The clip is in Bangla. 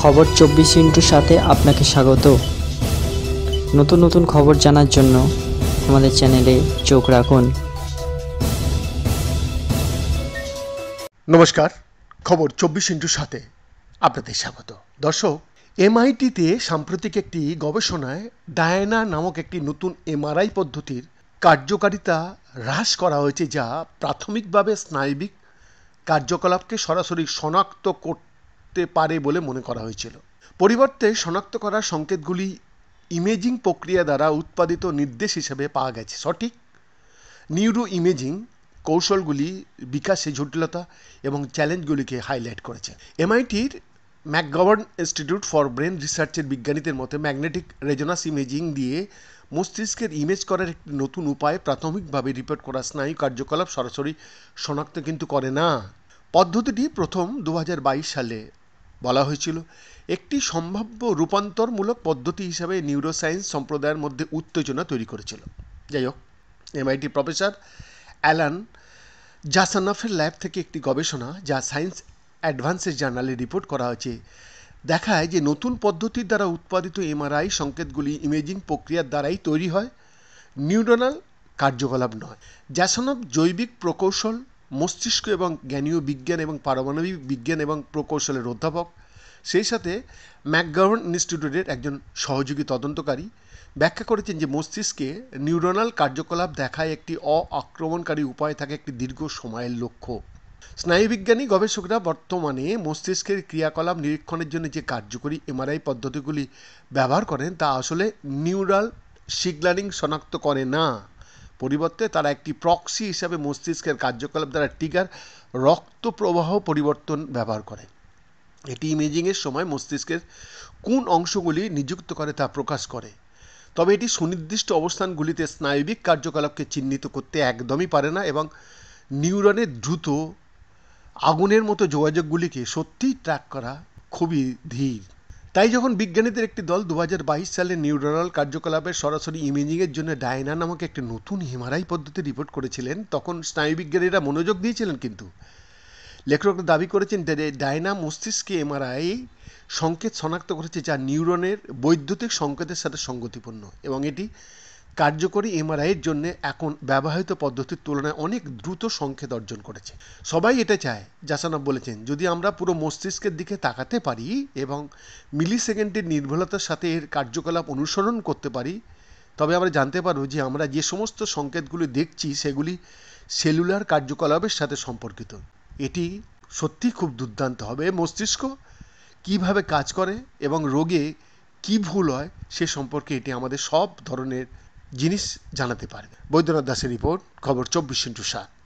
খবর চব্বিশ ইন্টুর সাথে আপনাকে স্বাগত নতুন নতুন খবর জানার জন্য আমাদের চ্যানেলে চোখ রাখুন নমস্কার খবর চব্বিশ ইন্টুর সাথে আপনাদের স্বাগত দর্শক এমআইটিতে সাম্প্রতিক একটি গবেষণায় ডায়না নামক একটি নতুন এমআরআই পদ্ধতির কার্যকারিতা হ্রাস করা হয়েছে যা প্রাথমিকভাবে স্নায়বিক কার্যকলাপকে সরাসরি শনাক্ত করতে করতে পারে বলে মনে করা হয়েছিল পরিবর্তে শনাক্ত করা সংকেতগুলি ইমেজিং প্রক্রিয়া দ্বারা উৎপাদিত নির্দেশ হিসেবে পাওয়া গেছে সঠিক নিউরো ইমেজিং কৌশলগুলি বিকাশে জটিলতা এবং চ্যালেঞ্জগুলিকে হাইলাইট করেছে এমআইটির ম্যাকগভার্ন ইনস্টিটিউট ফর ব্রেন রিসার্চের বিজ্ঞানীদের মতে ম্যাগনেটিক রেজোনাস ইমেজিং দিয়ে মস্তিষ্কের ইমেজ করার একটি নতুন উপায় প্রাথমিকভাবে রিপোর্ট করা স্নায়ু কার্যকলাপ সরাসরি শনাক্ত কিন্তু করে না পদ্ধতিটি প্রথম দু সালে বলা হয়েছিল একটি সম্ভাব্য রূপান্তরমূলক পদ্ধতি হিসাবে নিউরোসায়েন্স সম্প্রদায়ের মধ্যে উত্তেজনা তৈরি করেছিল যাই হোক এমআইটি প্রফেসর অ্যালান জাসানফের ল্যাব থেকে একটি গবেষণা যা সায়েন্স অ্যাডভান্সের জার্নালে রিপোর্ট করা হয়েছে দেখায় যে নতুন পদ্ধতির দ্বারা উৎপাদিত এমআরআই সংকেতগুলি ইমেজিং প্রক্রিয়ার দ্বারাই তৈরি হয় নিউরোনাল কার্যকলাপ নয় জাসানফ জৈবিক প্রকৌশল মস্তিষ্ক এবং জ্ঞানীয় বিজ্ঞান এবং পারমাণবিক বিজ্ঞান এবং প্রকৌশলের অধ্যাপক সেই সাথে ম্যাকগাহন ইনস্টিটিউটের একজন সহযোগী তদন্তকারী ব্যাখ্যা করেছেন যে মস্তিষ্কে নিউরোনাল কার্যকলাপ দেখায় একটি অ আক্রমণকারী উপায় থাকে একটি দীর্ঘ সময়ের লক্ষ্য স্নায়ুবিজ্ঞানী গবেষকরা বর্তমানে মস্তিষ্কের ক্রিয়াকলাপ নিরীক্ষণের জন্য যে কার্যকরী এমআরআই পদ্ধতিগুলি ব্যবহার করেন তা আসলে নিউরাল সিগনালিং শনাক্ত করে না পরিবর্তে তারা একটি প্রক্সি হিসাবে মস্তিষ্কের কার্যকলাপ দ্বারা টিগার রক্ত প্রবাহ পরিবর্তন ব্যবহার করে এটি ইমেজিংয়ের সময় মস্তিষ্কের কোন অংশগুলি নিযুক্ত করে তা প্রকাশ করে তবে এটি সুনির্দিষ্ট অবস্থানগুলিতে স্নায়বিক কার্যকলাপকে চিহ্নিত করতে একদমই পারে না এবং নিউরনের দ্রুত আগুনের মতো যোগাযোগগুলিকে সত্যিই ট্র্যাক করা খুবই ধীর তাই যখন বিজ্ঞানীদের একটি দল দু সালে নিউরাল কার্যকলাপের সরাসরি ইমেজিংয়ের জন্য ডায়না নামক একটি নতুন হিমারাই পদ্ধতি রিপোর্ট করেছিলেন তখন স্নায়ুবিজ্ঞানীরা মনোযোগ দিয়েছিলেন কিন্তু লেখকরা দাবি করেছেন ডায়না মস্তিষ্কে এমআরআই সংকেত শনাক্ত করেছে যা নিউরনের বৈদ্যুতিক সংকেতের সাথে সঙ্গতিপূর্ণ এবং এটি কার্যকরী এমআরআইয়ের জন্য এখন ব্যবহৃত পদ্ধতির তুলনায় অনেক দ্রুত সংকেত অর্জন করেছে সবাই এটা চায় জাসানব বলেছেন যদি আমরা পুরো মস্তিষ্কের দিকে তাকাতে পারি এবং মিলি সেকেন্ডের নির্ভুলতার সাথে এর কার্যকলাপ অনুসরণ করতে পারি তবে আমরা জানতে পারব যে আমরা যে সমস্ত সংকেতগুলি দেখছি সেগুলি সেলুলার কার্যকলাপের সাথে সম্পর্কিত এটি সত্যি খুব দুর্দান্ত হবে মস্তিষ্ক কিভাবে কাজ করে এবং রোগে কি ভুল হয় সে সম্পর্কে এটি আমাদের সব ধরনের জিনিস জানাতে পারবে বৈদ্যনাথ দাসের রিপোর্ট খবর চব্বিশ ইন্টু সাত